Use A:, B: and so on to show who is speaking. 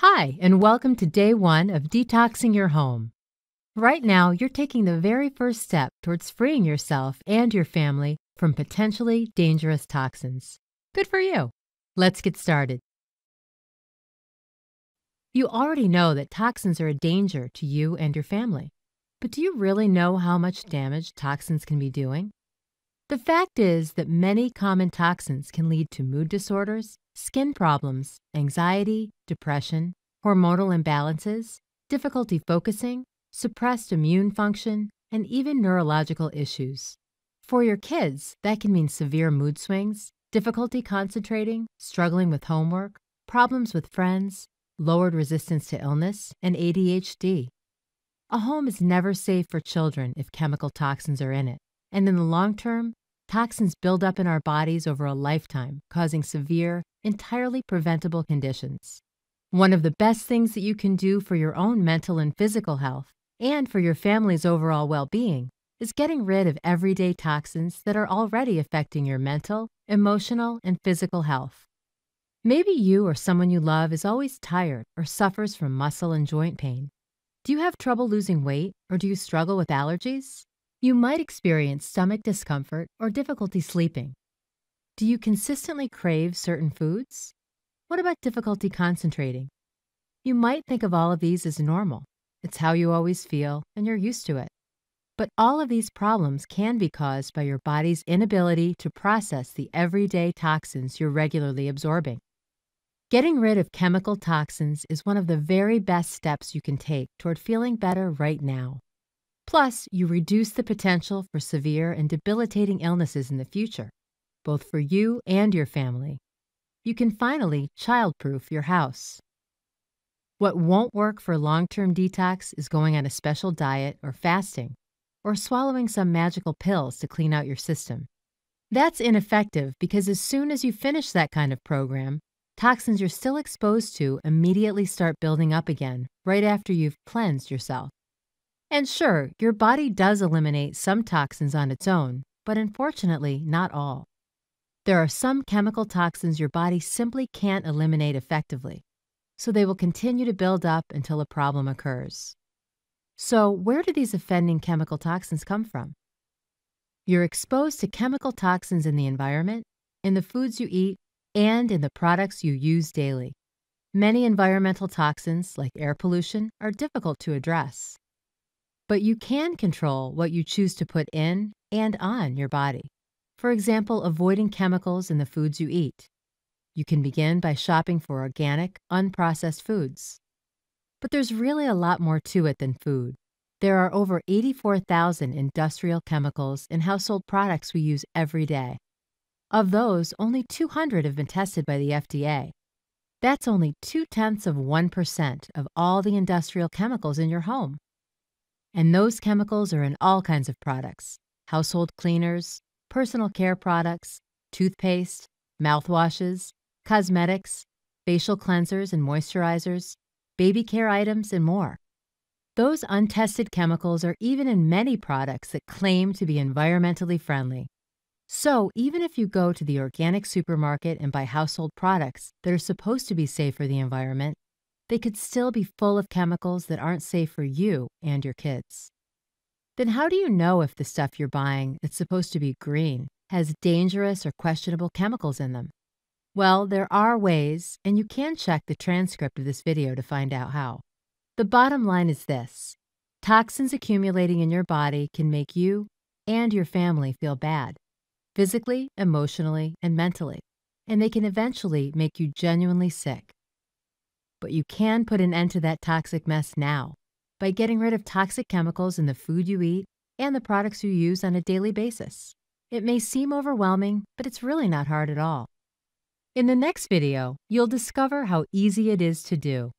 A: Hi, and welcome to day one of detoxing your home. Right now, you're taking the very first step towards freeing yourself and your family from potentially dangerous toxins. Good for you. Let's get started. You already know that toxins are a danger to you and your family, but do you really know how much damage toxins can be doing? The fact is that many common toxins can lead to mood disorders, skin problems, anxiety, depression, hormonal imbalances, difficulty focusing, suppressed immune function, and even neurological issues. For your kids, that can mean severe mood swings, difficulty concentrating, struggling with homework, problems with friends, lowered resistance to illness, and ADHD. A home is never safe for children if chemical toxins are in it, and in the long term, Toxins build up in our bodies over a lifetime, causing severe, entirely preventable conditions. One of the best things that you can do for your own mental and physical health, and for your family's overall well being, is getting rid of everyday toxins that are already affecting your mental, emotional, and physical health. Maybe you or someone you love is always tired or suffers from muscle and joint pain. Do you have trouble losing weight, or do you struggle with allergies? You might experience stomach discomfort or difficulty sleeping. Do you consistently crave certain foods? What about difficulty concentrating? You might think of all of these as normal. It's how you always feel, and you're used to it. But all of these problems can be caused by your body's inability to process the everyday toxins you're regularly absorbing. Getting rid of chemical toxins is one of the very best steps you can take toward feeling better right now. Plus, you reduce the potential for severe and debilitating illnesses in the future, both for you and your family. You can finally childproof your house. What won't work for long term detox is going on a special diet or fasting, or swallowing some magical pills to clean out your system. That's ineffective because as soon as you finish that kind of program, toxins you're still exposed to immediately start building up again right after you've cleansed yourself. And sure, your body does eliminate some toxins on its own, but unfortunately, not all. There are some chemical toxins your body simply can't eliminate effectively, so they will continue to build up until a problem occurs. So, where do these offending chemical toxins come from? You're exposed to chemical toxins in the environment, in the foods you eat, and in the products you use daily. Many environmental toxins, like air pollution, are difficult to address. But you can control what you choose to put in and on your body. For example, avoiding chemicals in the foods you eat. You can begin by shopping for organic, unprocessed foods. But there's really a lot more to it than food. There are over 84,000 industrial chemicals in household products we use every day. Of those, only 200 have been tested by the FDA. That's only two tenths of 1% of all the industrial chemicals in your home. And those chemicals are in all kinds of products household cleaners, personal care products, toothpaste, mouthwashes, cosmetics, facial cleansers and moisturizers, baby care items, and more. Those untested chemicals are even in many products that claim to be environmentally friendly. So, even if you go to the organic supermarket and buy household products that are supposed to be safe for the environment, they could still be full of chemicals that aren't safe for you and your kids. Then how do you know if the stuff you're buying that's supposed to be green has dangerous or questionable chemicals in them? Well, there are ways, and you can check the transcript of this video to find out how. The bottom line is this. Toxins accumulating in your body can make you and your family feel bad, physically, emotionally, and mentally, and they can eventually make you genuinely sick. But you can put an end to that toxic mess now by getting rid of toxic chemicals in the food you eat and the products you use on a daily basis. It may seem overwhelming, but it's really not hard at all. In the next video, you'll discover how easy it is to do.